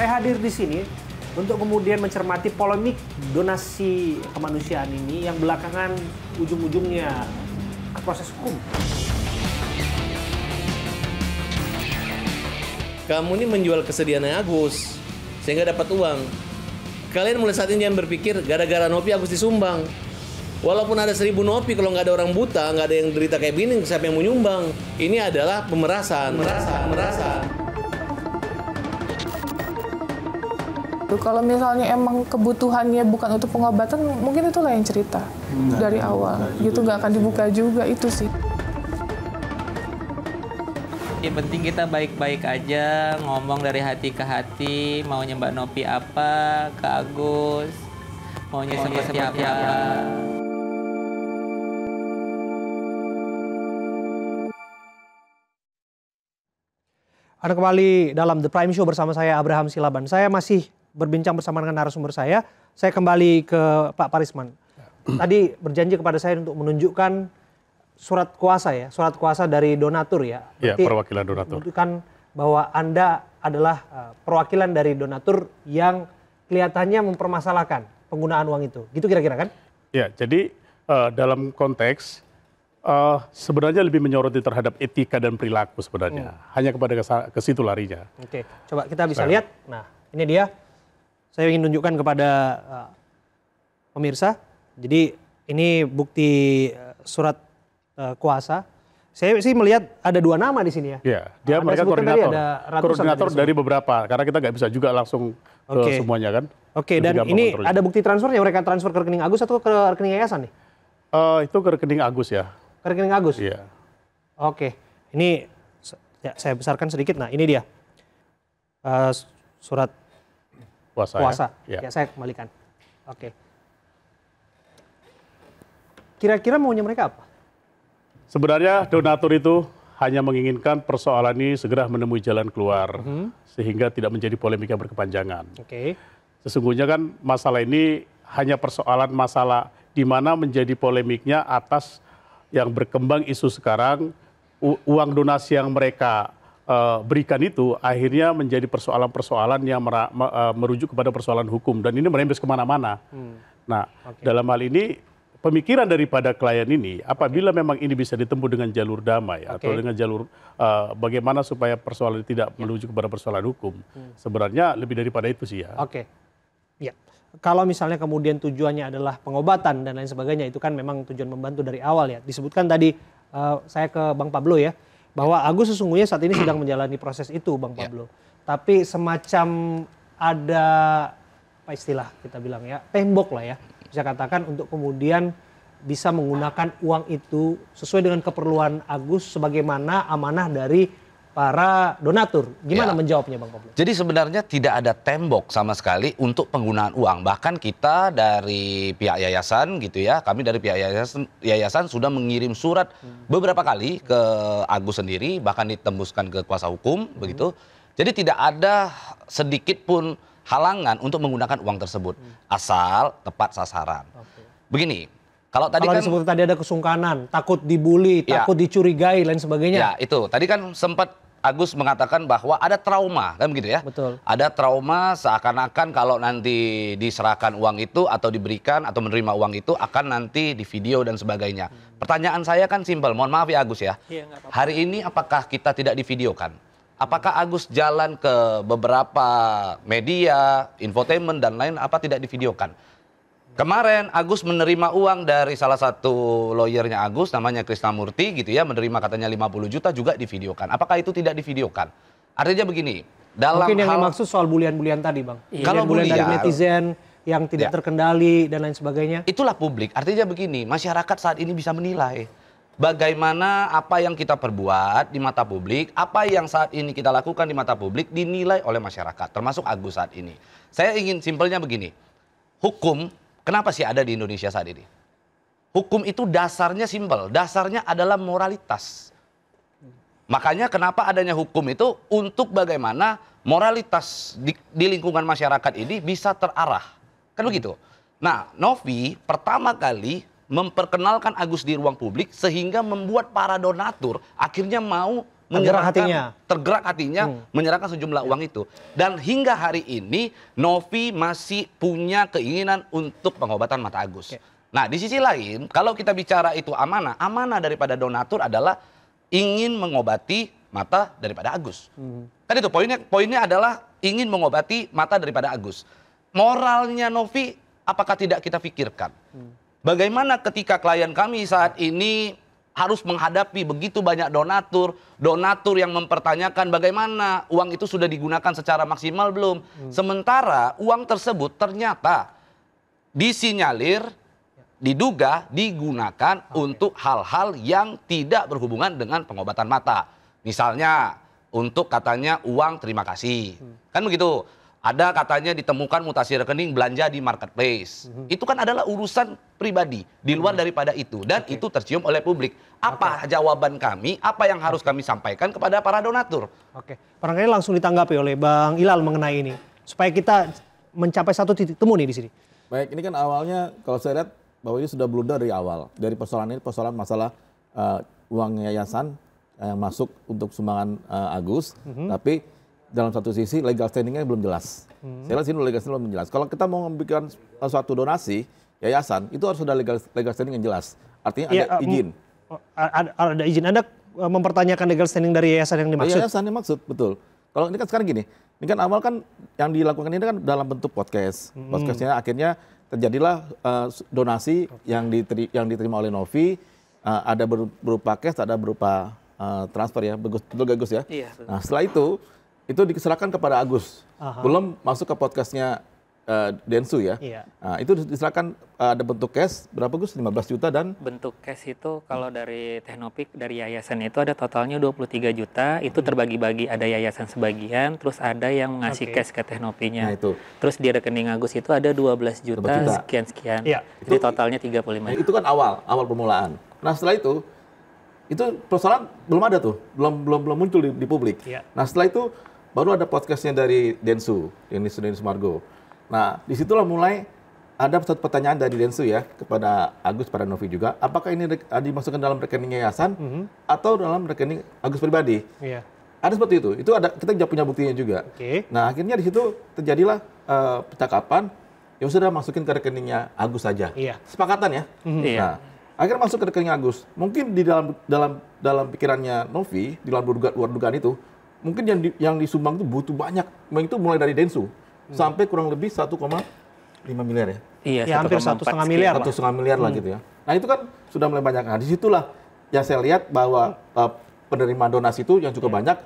Saya hadir di sini untuk kemudian mencermati polemik donasi kemanusiaan ini yang belakangan ujung-ujungnya ke proses hukum. Kamu ini menjual yang Agus sehingga dapat uang. Kalian mulai saat ini yang berpikir gara-gara Nopi Agus disumbang. Walaupun ada seribu Nopi, kalau nggak ada orang buta, nggak ada yang derita kayak bining siapa yang mau nyumbang? Ini adalah pemerasan. Pemerasan, pemerasan. pemerasan. gitu. Kalau misalnya emang kebutuhannya bukan untuk pengobatan, mungkin itulah yang cerita hmm. dari awal. Nggak gitu nggak akan dibuka juga itu sih. Yang penting kita baik-baik aja, ngomong dari hati ke hati, maunya Mbak Nopi apa, ke Agus, maunya, maunya seperti, iya, apa. apa. Anda kembali dalam The Prime Show bersama saya Abraham Silaban. Saya masih berbincang bersama dengan narasumber saya. Saya kembali ke Pak Parisman. Tadi berjanji kepada saya untuk menunjukkan surat kuasa ya, surat kuasa dari donatur ya. Iya, perwakilan donatur. Menunjukkan bahwa Anda adalah eh, perwakilan dari donatur yang kelihatannya mempermasalahkan penggunaan uang itu. Gitu kira-kira kan? Ya, jadi uh, dalam konteks uh, sebenarnya lebih menyoroti terhadap etika dan perilaku sebenarnya. Hmm. Hanya kepada ke situ larinya. Oke, coba kita bisa Sekarang. lihat. Nah, ini dia saya ingin tunjukkan kepada eh, pemirsa. Jadi ini bukti eh, surat eh, kuasa. Saya sih melihat ada dua nama di sini ya. Iya, dia nah, mereka koordinator. Ada koordinator dari beberapa, karena kita nggak bisa juga langsung okay. ke semuanya kan. Oke, okay, dan ini kontrolnya. ada bukti transfernya mereka transfer ke rekening Agus atau ke rekening yayasan nih? Uh, itu ke rekening Agus ya. Ke rekening Agus? Iya. Oke, okay. ini ya, saya besarkan sedikit. Nah, ini dia uh, surat puasa. Ya? Puasa. Ya, ya saya kembalikan. Oke. Kira-kira maunya mereka apa? Sebenarnya donatur itu hanya menginginkan persoalan ini segera menemui jalan keluar, mm -hmm. sehingga tidak menjadi polemik yang berkepanjangan. Oke. Okay. Sesungguhnya kan masalah ini hanya persoalan masalah di mana menjadi polemiknya atas yang berkembang isu sekarang uang donasi yang mereka Eh, berikan itu akhirnya menjadi persoalan-persoalan yang eh, merujuk kepada persoalan hukum dan ini merembes kemana-mana. Hmm. Nah, okay. dalam hal ini pemikiran daripada klien ini apabila okay. memang ini bisa ditempuh dengan jalur damai okay. atau dengan jalur uh, bagaimana supaya persoalan tidak yeah. menuju kepada persoalan hukum hmm. sebenarnya lebih daripada itu sih ya. Oke. Okay. Ya. Kalau misalnya kemudian tujuannya adalah pengobatan dan lain sebagainya itu kan memang tujuan membantu dari awal ya. Disebutkan tadi uh, saya ke Bang Pablo ya bahwa Agus sesungguhnya saat ini sedang menjalani proses itu, Bang ya. Pablo. Ya. Tapi semacam ada apa istilah kita bilang ya, tembok lah ya, bisa katakan untuk kemudian bisa menggunakan uang itu sesuai dengan keperluan Agus sebagaimana amanah dari para donatur. Gimana ya. menjawabnya Bang Pablo? Jadi sebenarnya tidak ada tembok sama sekali untuk penggunaan uang. Bahkan kita dari pihak yayasan gitu ya, kami dari pihak yayasan, yayasan sudah mengirim surat hmm. beberapa kali ke Agus sendiri, bahkan ditembuskan ke kuasa hukum hmm. begitu. Jadi tidak ada sedikit pun halangan untuk menggunakan uang tersebut hmm. asal tepat sasaran. Okay. Begini, kalau tadi kalau kan disebut tadi ada kesungkanan, takut dibully, ya, takut dicurigai lain sebagainya. Ya, itu. Tadi kan sempat Agus mengatakan bahwa ada trauma, kan begitu ya? Betul. Ada trauma seakan-akan kalau nanti diserahkan uang itu atau diberikan atau menerima uang itu akan nanti di video dan sebagainya. Hmm. Pertanyaan saya kan simpel, mohon maaf ya Agus ya. Iya, apa -apa. Hari ini apakah kita tidak di video kan? Apakah Agus jalan ke beberapa media, infotainment dan lain apa tidak di video kan? Kemarin Agus menerima uang dari salah satu lawyernya Agus namanya Murti, gitu ya menerima katanya 50 juta juga divideokan. Apakah itu tidak divideokan? Artinya begini, dalam Mungkin yang hal... dimaksud soal bulian-bulian tadi, Bang. Iya. Kalau bulian, bulian dari netizen yang tidak ya. terkendali dan lain sebagainya. Itulah publik. Artinya begini, masyarakat saat ini bisa menilai bagaimana apa yang kita perbuat di mata publik, apa yang saat ini kita lakukan di mata publik dinilai oleh masyarakat, termasuk Agus saat ini. Saya ingin simpelnya begini. Hukum Kenapa sih ada di Indonesia saat ini? Hukum itu dasarnya simpel, dasarnya adalah moralitas. Makanya kenapa adanya hukum itu untuk bagaimana moralitas di, di lingkungan masyarakat ini bisa terarah. Kan begitu? Nah, Novi pertama kali memperkenalkan Agus di ruang publik sehingga membuat para donatur akhirnya mau menyerang hatinya, tergerak hatinya hmm. menyerahkan sejumlah iya. uang itu. Dan hingga hari ini Novi masih punya keinginan untuk pengobatan mata Agus. Okay. Nah, di sisi lain, kalau kita bicara itu amanah, amanah daripada donatur adalah ingin mengobati mata daripada Agus. Hmm. Kan itu poinnya, poinnya adalah ingin mengobati mata daripada Agus. Moralnya Novi apakah tidak kita pikirkan? Hmm. Bagaimana ketika klien kami saat ini harus menghadapi begitu banyak donatur, donatur yang mempertanyakan bagaimana uang itu sudah digunakan secara maksimal belum. Hmm. Sementara uang tersebut ternyata disinyalir diduga digunakan okay. untuk hal-hal yang tidak berhubungan dengan pengobatan mata. Misalnya untuk katanya uang terima kasih. Hmm. Kan begitu. Ada katanya ditemukan mutasi rekening belanja di marketplace. Mm -hmm. Itu kan adalah urusan pribadi di luar mm -hmm. daripada itu dan okay. itu tercium oleh publik. Apa okay. jawaban kami? Apa yang harus kami sampaikan kepada para donatur? Oke, okay. barangkali langsung ditanggapi oleh Bang Ilal mengenai ini supaya kita mencapai satu titik temu nih di sini. Baik, ini kan awalnya kalau saya lihat bahwa ini sudah blunder dari awal dari persoalan ini persoalan masalah uh, uang yayasan yang eh, masuk untuk sumbangan uh, Agus, mm -hmm. tapi dalam satu sisi legal standingnya belum jelas. Hmm. Saya lihat sini legal standing belum jelas. Kalau kita mau memberikan suatu donasi yayasan, itu harus ada legal legal standing yang jelas. Artinya ya, ada iya, ah, izin. Oh, ah, ah, ada, ada izin. Anda eh, mempertanyakan legal standing dari yayasan yang dimaksud? Yayasan yang maksud, betul. Kalau ini kan sekarang gini, ini kan awal kan yang dilakukan ini kan dalam bentuk podcast. Hmm. Podcastnya akhirnya terjadilah uh, donasi okay. yang, diteri yang diterima oleh Novi. Uh, ada berupa cash, ada berupa uh, transfer ya, bagus, betul bagus ya? Iya. Nah setelah itu itu diserahkan kepada Agus. Aha. Belum masuk ke podcastnya uh, Densu ya. Iya. Nah, itu diserahkan uh, ada bentuk cash berapa Gus? 15 juta dan bentuk cash itu kalau dari Teknopik dari yayasan itu ada totalnya 23 juta, itu hmm. terbagi-bagi ada yayasan sebagian, terus ada yang ngasih okay. cash ke Teknopinya. Nah, itu. Terus di rekening Agus itu ada 12 juta sekian-sekian. Iya. Jadi itu, totalnya 35. Nah, itu kan awal, awal permulaan. Nah, setelah itu itu persoalan belum ada tuh, belum belum belum muncul di, di publik. Iya. Nah, setelah itu Baru ada podcastnya dari Densu, Denis Dennis Margo. Nah, disitulah mulai ada satu pertanyaan dari Densu ya kepada Agus pada Novi juga. Apakah ini ah, dimasukkan dalam rekening yayasan mm -hmm. atau dalam rekening Agus pribadi? Yeah. Ada seperti itu. Itu ada kita juga punya buktinya juga. Okay. Nah akhirnya di situ terjadilah uh, percakapan. Ya sudah masukin ke rekeningnya Agus saja. Yeah. Sepakatan ya. Mm -hmm. Nah akhirnya masuk ke rekening Agus. Mungkin di dalam dalam dalam pikirannya Novi di luar dugaan, luar dugaan itu mungkin yang di, yang disumbang itu butuh banyak. Itu mulai dari Densu hmm. sampai kurang lebih 1,5 miliar ya. Iya, ya, hampir satu setengah miliar. Satu setengah miliar lah hmm. gitu ya. Nah itu kan sudah mulai banyak. Nah disitulah yang saya lihat bahwa uh, penerima donasi itu yang cukup hmm. banyak,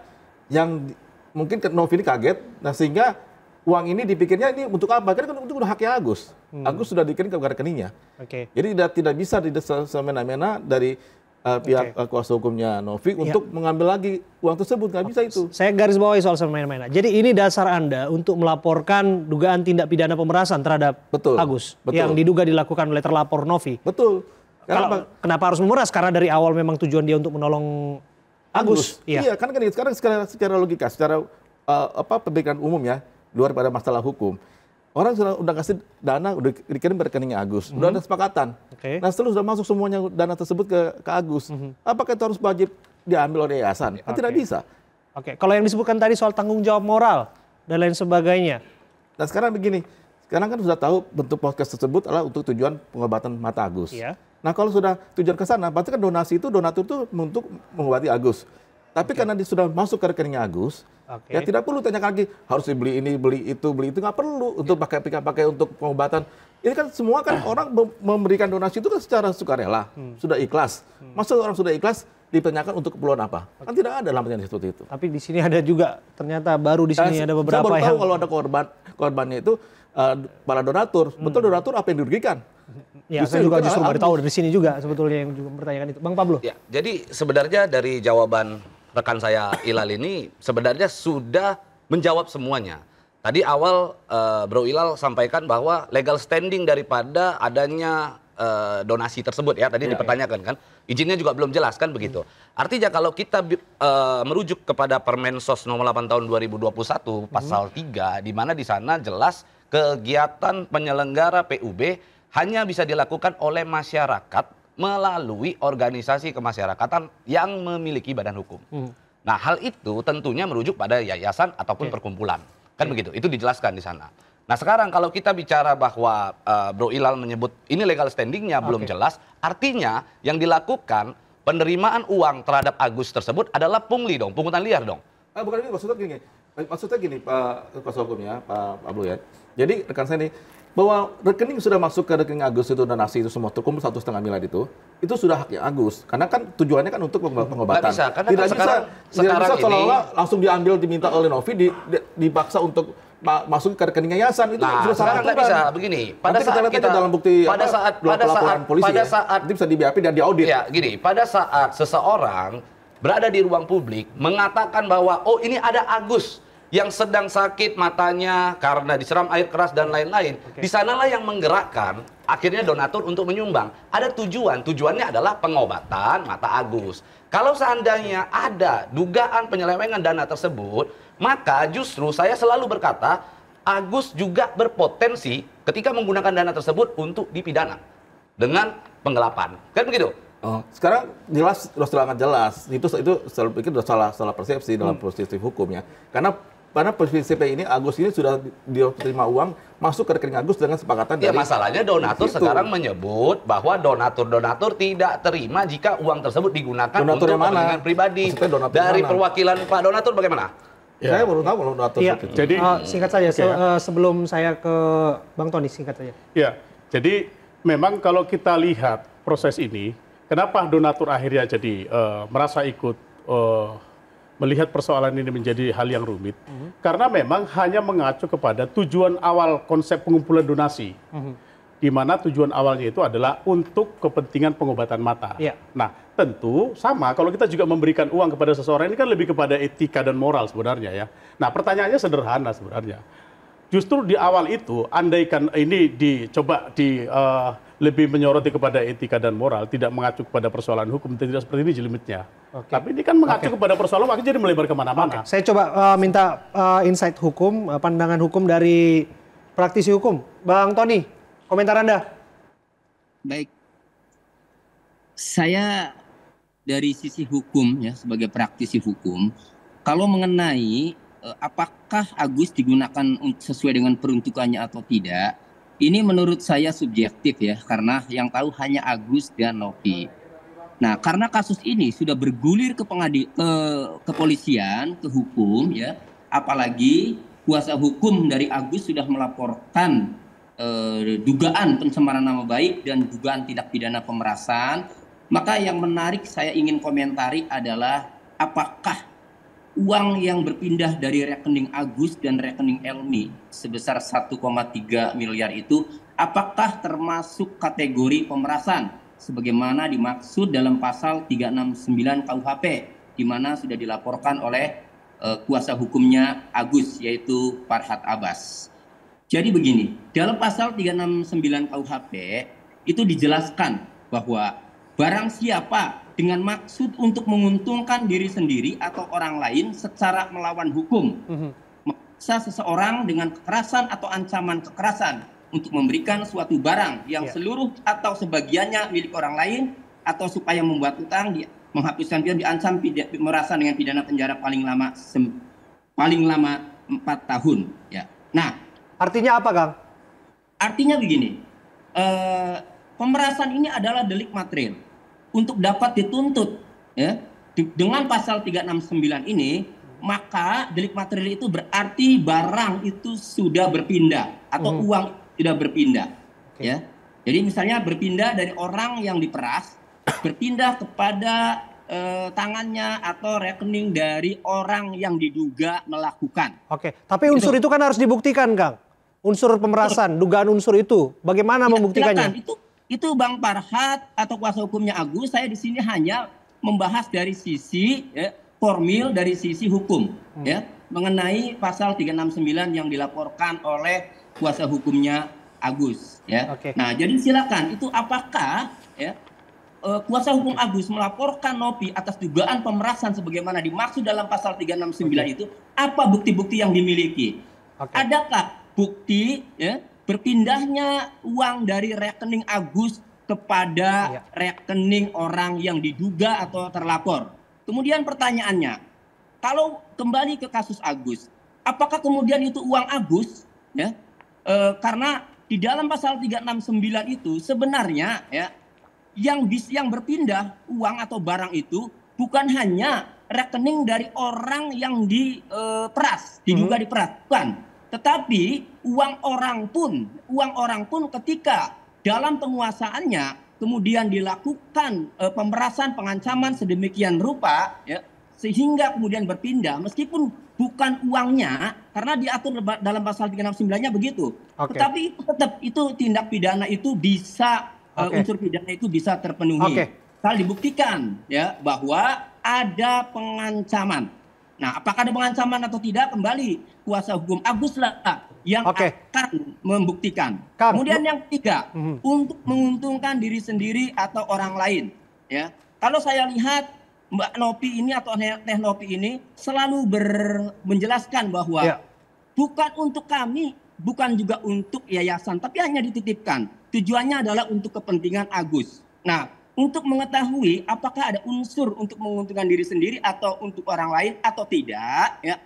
yang mungkin ke Novi ini kaget. Nah sehingga uang ini dipikirnya ini untuk apa? Karena kan untuk haknya Agus. Hmm. Agus sudah dikirim ke rekeningnya. Oke. Okay. Jadi tidak tidak bisa di semena-mena dari uh, pihak okay. kuasa hukumnya Novi ya. untuk mengambil lagi uang tersebut nggak bisa itu. Saya garis bawahi soal main-mainan. Jadi ini dasar anda untuk melaporkan dugaan tindak pidana pemerasan terhadap betul, Agus betul. yang diduga dilakukan oleh terlapor Novi. Betul. Karena Kalau, kenapa harus memeras? Karena dari awal memang tujuan dia untuk menolong Agus. Agus. Iya. iya, kan kan sekarang secara, secara logika, secara uh, apa pendidikan umum ya, luar pada masalah hukum. Orang sudah udah kasih dana, udah dikirim ke rekening Agus, mm-hmm. udah mhm. ada kesepakatan. Okay. Nah setelah sudah masuk semuanya dana tersebut ke, ke Agus, mm-hmm. apakah itu harus wajib diambil oleh yayasan? Okay. Nah, tidak bisa. Oke, okay. kalau yang disebutkan tadi soal tanggung jawab moral dan lain sebagainya. Nah sekarang begini, sekarang kan sudah tahu bentuk podcast tersebut adalah untuk tujuan pengobatan mata Agus. Iya. Nah kalau sudah tujuan ke sana, pasti kan donasi itu donatur itu untuk mengobati Agus. Tapi okay. karena dia sudah masuk ke rekeningnya Agus, okay. ya tidak perlu tanya lagi harus dibeli ini, beli itu, beli itu nggak perlu untuk ya. pakai yeah. pakai untuk pengobatan. Ini kan semua kan orang memberikan donasi itu kan secara sukarela, hmm. sudah ikhlas. Hmm. orang sudah ikhlas ditanyakan untuk keperluan apa? Okay. Kan tidak ada dalam pertanyaan seperti itu. Tapi di sini ada juga ternyata baru di sini nah, ada beberapa saya baru yang tahu kalau ada korban korbannya itu uh, para donatur. Hmm. Betul donatur apa yang dirugikan? Ya, justru saya juga justru baru tahu dari sini juga sebetulnya yang juga mempertanyakan itu. Bang Pablo. Ya, jadi sebenarnya dari jawaban rekan saya Ilal ini sebenarnya sudah menjawab semuanya. Tadi awal uh, Bro Ilal sampaikan bahwa legal standing daripada adanya uh, donasi tersebut ya tadi ya, dipertanyakan ya. kan. Izinnya juga belum jelas kan begitu. Hmm. Artinya kalau kita uh, merujuk kepada Permensos nomor 8 tahun 2021 hmm. pasal 3 di mana di sana jelas kegiatan penyelenggara PUB hanya bisa dilakukan oleh masyarakat melalui organisasi kemasyarakatan yang memiliki badan hukum. Hmm. Nah, hal itu tentunya merujuk pada yayasan ataupun okay. perkumpulan. Kan okay. begitu, itu dijelaskan di sana. Nah, sekarang kalau kita bicara bahwa uh, Bro Ilal menyebut ini legal standingnya okay. belum jelas, artinya yang dilakukan penerimaan uang terhadap Agus tersebut adalah pungli dong, pungutan liar dong. Ah, bukan ini maksudnya gini, maksudnya gini Pak Kuasa Hukum ya, Pak Pablo ya. Jadi rekan saya nih, bahwa rekening sudah masuk ke rekening Agus itu donasi itu semua terkumpul satu setengah miliar itu itu sudah haknya Agus karena kan tujuannya kan untuk pengobatan bisa, karena tidak kan bisa sekarang, tidak sekarang bisa seolah langsung diambil diminta oleh Novi di, di, dipaksa untuk masuk ke rekening yayasan itu nah, sudah salah tidak bisa begini. Pada Nanti saat kita, dalam bukti pada apa, saat pada saat polisi pada ya, saat itu bisa di BAP dan diaudit. Ya, gini, pada saat seseorang berada di ruang publik mengatakan bahwa oh ini ada Agus yang sedang sakit matanya karena diseram air keras dan lain-lain. Okay. Di sanalah yang menggerakkan akhirnya donatur untuk menyumbang. Ada tujuan, tujuannya adalah pengobatan mata Agus. Kalau seandainya ada dugaan penyelewengan dana tersebut, maka justru saya selalu berkata Agus juga berpotensi ketika menggunakan dana tersebut untuk dipidana dengan penggelapan. Kan begitu? Oh, sekarang jelas sudah sangat jelas itu itu selalu pikir sudah salah salah persepsi dalam hmm. hukumnya karena karena PCP ini Agus ini sudah diterima uang masuk ke rekening Agus dengan sepakatan ya, dari masalahnya donatur situ. sekarang menyebut bahwa donatur-donatur tidak terima jika uang tersebut digunakan donatur untuk kepentingan pribadi dari mana? perwakilan Pak donatur bagaimana? Ya. Saya baru tahu kalau donatur ya. Itu. Jadi uh, singkat saja okay. se uh, sebelum saya ke Bang Tony singkat saja. Ya. Jadi memang kalau kita lihat proses ini kenapa donatur akhirnya jadi uh, merasa ikut uh, melihat persoalan ini menjadi hal yang rumit mm -hmm. karena memang hanya mengacu kepada tujuan awal konsep pengumpulan donasi. Mm -hmm. Di mana tujuan awalnya itu adalah untuk kepentingan pengobatan mata. Yeah. Nah, tentu sama kalau kita juga memberikan uang kepada seseorang ini kan lebih kepada etika dan moral sebenarnya ya. Nah, pertanyaannya sederhana sebenarnya. Justru di awal itu andaikan ini dicoba di uh, lebih menyoroti kepada etika dan moral, tidak mengacu kepada persoalan hukum, tidak seperti ini jelimitnya. Okay. Tapi ini kan mengacu okay. kepada persoalan, makanya jadi melebar kemana-mana. Okay. Saya coba uh, minta uh, insight hukum, uh, pandangan hukum dari praktisi hukum. Bang Tony, komentar Anda. Baik. Saya dari sisi hukum ya sebagai praktisi hukum, kalau mengenai uh, apakah Agus digunakan sesuai dengan peruntukannya atau tidak, ini menurut saya subjektif ya, karena yang tahu hanya Agus dan Novi. Nah, karena kasus ini sudah bergulir ke pengadi ke kepolisian, ke hukum ya, apalagi kuasa hukum dari Agus sudah melaporkan eh, dugaan pencemaran nama baik dan dugaan tindak pidana pemerasan, maka yang menarik saya ingin komentari adalah apakah uang yang berpindah dari rekening Agus dan rekening Elmi sebesar 1,3 miliar itu apakah termasuk kategori pemerasan sebagaimana dimaksud dalam pasal 369 KUHP di mana sudah dilaporkan oleh uh, kuasa hukumnya Agus yaitu Farhat Abbas. Jadi begini, dalam pasal 369 KUHP itu dijelaskan bahwa barang siapa dengan maksud untuk menguntungkan diri sendiri atau orang lain secara melawan hukum. Memaksa mhm. seseorang dengan kekerasan atau ancaman kekerasan untuk memberikan suatu barang yang ya. seluruh atau sebagiannya milik orang lain atau supaya membuat utang dia menghapuskan dia diancam merasa dengan pidana penjara paling lama paling lama 4 tahun ya. Nah, artinya apa, Kang? Artinya begini. Eh, pemerasan ini adalah delik material untuk dapat dituntut ya dengan pasal 369 ini maka delik material itu berarti barang itu sudah berpindah atau hmm. uang sudah berpindah okay. ya. Jadi misalnya berpindah dari orang yang diperas berpindah kepada eh, tangannya atau rekening dari orang yang diduga melakukan. Oke, okay. tapi unsur itu. itu kan harus dibuktikan, Kang. Unsur pemerasan, dugaan unsur itu, bagaimana ya, membuktikannya? Silakan. Itu itu Bang Parhat atau kuasa hukumnya Agus, saya di sini hanya membahas dari sisi ya, formil dari sisi hukum hmm. ya mengenai pasal 369 yang dilaporkan oleh kuasa hukumnya Agus ya. Okay. Nah, jadi silakan itu apakah ya e, kuasa hukum Agus melaporkan Nopi atas dugaan pemerasan sebagaimana dimaksud dalam pasal 369 okay. itu apa bukti-bukti yang dimiliki? Okay. Adakah bukti ya berpindahnya uang dari rekening Agus kepada ya. rekening orang yang diduga atau terlapor. Kemudian pertanyaannya, kalau kembali ke kasus Agus, apakah kemudian itu uang Agus ya? E, karena di dalam pasal 369 itu sebenarnya ya yang bis yang berpindah uang atau barang itu bukan hanya rekening dari orang yang diperas, eh, diduga hmm. diperas, bukan tetapi uang orang pun, uang orang pun ketika dalam penguasaannya kemudian dilakukan e, pemerasan pengancaman sedemikian rupa ya, sehingga kemudian berpindah meskipun bukan uangnya karena diatur dalam pasal 369-nya begitu. Okay. Tetapi itu tetap itu tindak pidana itu bisa eh, okay. uh, unsur pidana itu bisa terpenuhi. Okay. Kalau dibuktikan ya bahwa ada pengancaman Nah, apakah ada pengancaman atau tidak kembali kuasa hukum Agus lah yang okay. akan membuktikan. Kemudian yang ketiga, mm-hmm. untuk menguntungkan diri sendiri atau orang lain, ya. Kalau saya lihat Mbak Nopi ini atau Teh Nopi ini selalu ber, menjelaskan bahwa yeah. bukan untuk kami, bukan juga untuk yayasan, tapi hanya dititipkan. Tujuannya adalah untuk kepentingan Agus. Nah, untuk mengetahui apakah ada unsur untuk menguntungkan diri sendiri atau untuk orang lain atau tidak ya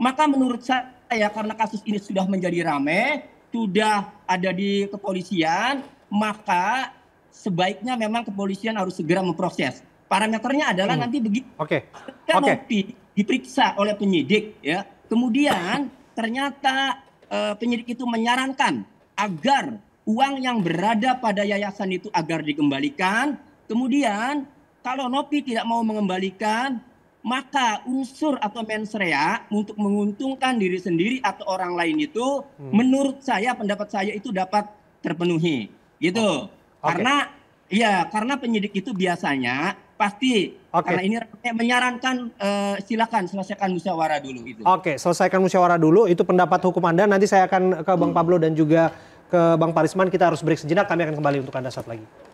maka menurut saya karena kasus ini sudah menjadi rame sudah ada di kepolisian maka sebaiknya memang kepolisian harus segera memproses parameternya adalah hmm. nanti begitu okay. oke okay. diperiksa oleh penyidik ya kemudian ternyata uh, penyidik itu menyarankan agar uang yang berada pada yayasan itu agar dikembalikan Kemudian kalau Nopi tidak mau mengembalikan, maka unsur atau mensrea untuk menguntungkan diri sendiri atau orang lain itu hmm. menurut saya pendapat saya itu dapat terpenuhi gitu oh, okay. karena ya karena penyidik itu biasanya pasti okay. karena ini menyarankan uh, silakan selesaikan musyawarah dulu itu oke okay, selesaikan musyawarah dulu itu pendapat hukum anda nanti saya akan ke bang hmm. Pablo dan juga ke bang Parisman kita harus break sejenak kami akan kembali untuk anda saat lagi